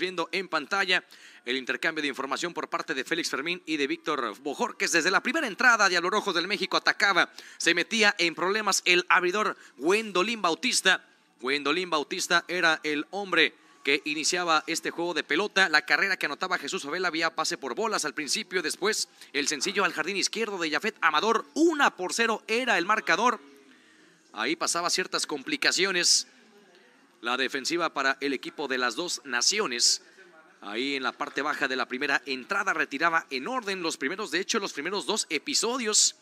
viendo en pantalla el intercambio de información por parte de Félix Fermín y de Víctor Bojorques. Desde la primera entrada de Alorojos del México atacaba, se metía en problemas el abridor Gwendolín Bautista. Gwendolín Bautista era el hombre que iniciaba este juego de pelota. La carrera que anotaba Jesús Abel había pase por bolas al principio, después el sencillo al jardín izquierdo de Jafet Amador. Una por cero era el marcador. Ahí pasaba ciertas complicaciones la defensiva para el equipo de las dos naciones. Ahí en la parte baja de la primera entrada retiraba en orden los primeros, de hecho, los primeros dos episodios,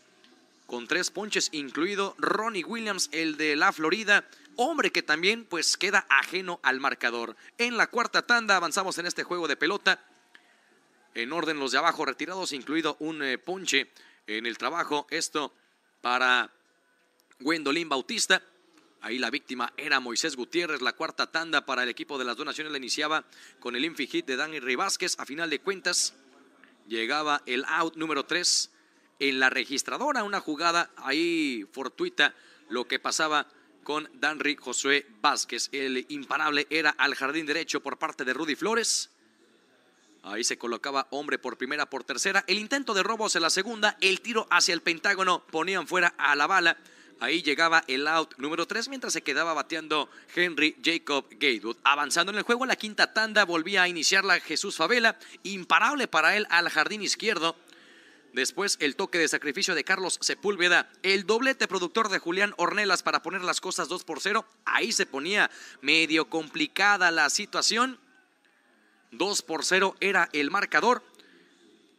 con tres ponches, incluido Ronnie Williams, el de la Florida, hombre que también pues queda ajeno al marcador. En la cuarta tanda avanzamos en este juego de pelota. En orden los de abajo retirados, incluido un eh, ponche en el trabajo. Esto para Gwendolyn Bautista. Ahí la víctima era Moisés Gutiérrez. La cuarta tanda para el equipo de las donaciones la iniciaba con el infi hit de Danny Rivázquez. A final de cuentas, llegaba el out número 3 en la registradora. Una jugada ahí fortuita, lo que pasaba con Danry Josué Vázquez. El imparable era al jardín derecho por parte de Rudy Flores. Ahí se colocaba hombre por primera, por tercera. El intento de robos en la segunda. El tiro hacia el Pentágono ponían fuera a la bala Ahí llegaba el out número 3 mientras se quedaba bateando Henry Jacob Gatewood. Avanzando en el juego, la quinta tanda volvía a iniciar la Jesús Favela, imparable para él al jardín izquierdo. Después el toque de sacrificio de Carlos Sepúlveda, el doblete productor de Julián Ornelas para poner las cosas 2 por 0. Ahí se ponía medio complicada la situación. 2 por 0 era el marcador.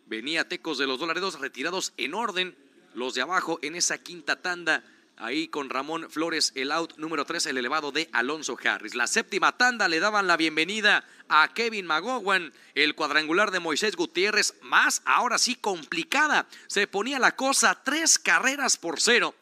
Venía Tecos de los Dólares retirados en orden, los de abajo en esa quinta tanda ahí con Ramón Flores, el out número 3, el elevado de Alonso Harris. La séptima tanda le daban la bienvenida a Kevin Magowan el cuadrangular de Moisés Gutiérrez, más ahora sí complicada. Se ponía la cosa tres carreras por cero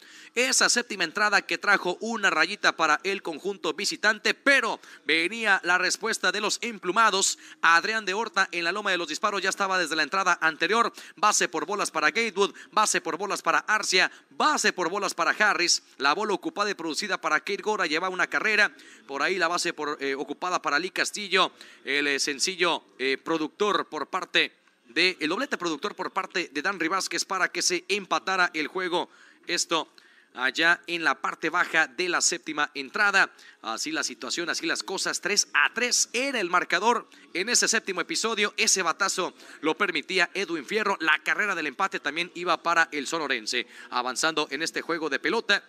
esa séptima entrada que trajo una rayita para el conjunto visitante, pero venía la respuesta de los emplumados. Adrián de Horta en la loma de los disparos ya estaba desde la entrada anterior. Base por bolas para Gatewood, base por bolas para Arcia, base por bolas para Harris. La bola ocupada y producida para Keir Gora lleva una carrera. Por ahí la base eh, ocupada para Lee Castillo, el eh, sencillo eh, productor por parte de el doblete productor por parte de Dan es para que se empatara el juego. Esto allá en la parte baja de la séptima entrada. Así la situación, así las cosas. 3 a 3 era el marcador en ese séptimo episodio. Ese batazo lo permitía Edwin Fierro. La carrera del empate también iba para el sonorense. Avanzando en este juego de pelota.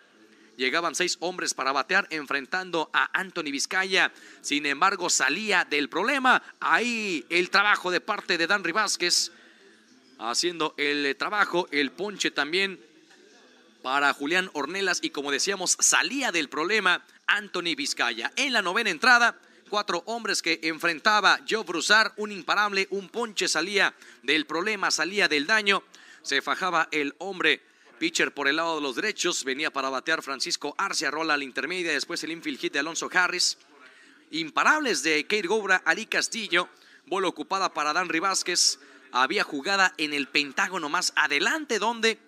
Llegaban seis hombres para batear enfrentando a Anthony Vizcaya. Sin embargo, salía del problema. Ahí el trabajo de parte de Dan Vázquez. Haciendo el trabajo, el ponche también para Julián Ornelas y como decíamos salía del problema Anthony Vizcaya. En la novena entrada, cuatro hombres que enfrentaba Joe Brusar. un imparable, un ponche salía del problema, salía del daño, se fajaba el hombre. Pitcher por el lado de los derechos, venía para batear Francisco Arce, rola a la intermedia, después el infield hit de Alonso Harris. Imparables de Kate Gobra, Ali Castillo, bola ocupada para Dan Vázquez. Había jugada en el Pentágono más adelante donde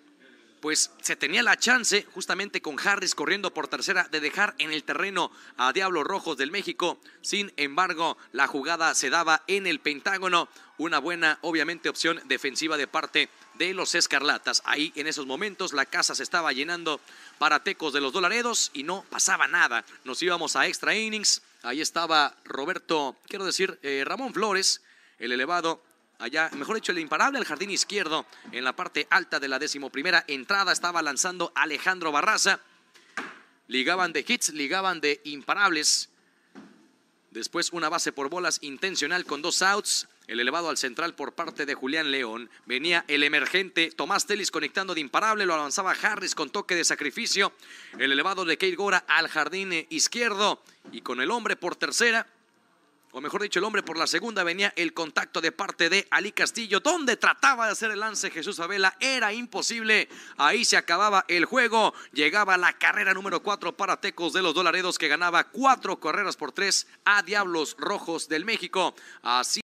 pues se tenía la chance, justamente con Harris corriendo por tercera, de dejar en el terreno a Diablos Rojos del México. Sin embargo, la jugada se daba en el Pentágono. Una buena, obviamente, opción defensiva de parte de los Escarlatas. Ahí en esos momentos la casa se estaba llenando para Tecos de los Dolaredos y no pasaba nada. Nos íbamos a extra innings. Ahí estaba Roberto, quiero decir, eh, Ramón Flores, el elevado allá, mejor dicho, el imparable al jardín izquierdo. En la parte alta de la decimoprimera entrada estaba lanzando Alejandro Barraza. Ligaban de hits, ligaban de imparables. Después una base por bolas intencional con dos outs. El elevado al central por parte de Julián León. Venía el emergente Tomás Telis conectando de imparable. Lo avanzaba Harris con toque de sacrificio. El elevado de Kate Gora al jardín izquierdo. Y con el hombre por tercera o mejor dicho, el hombre por la segunda venía el contacto de parte de Ali Castillo, donde trataba de hacer el lance Jesús Abela, era imposible, ahí se acababa el juego, llegaba la carrera número cuatro para Tecos de los Dolaredos que ganaba cuatro carreras por tres a Diablos Rojos del México, así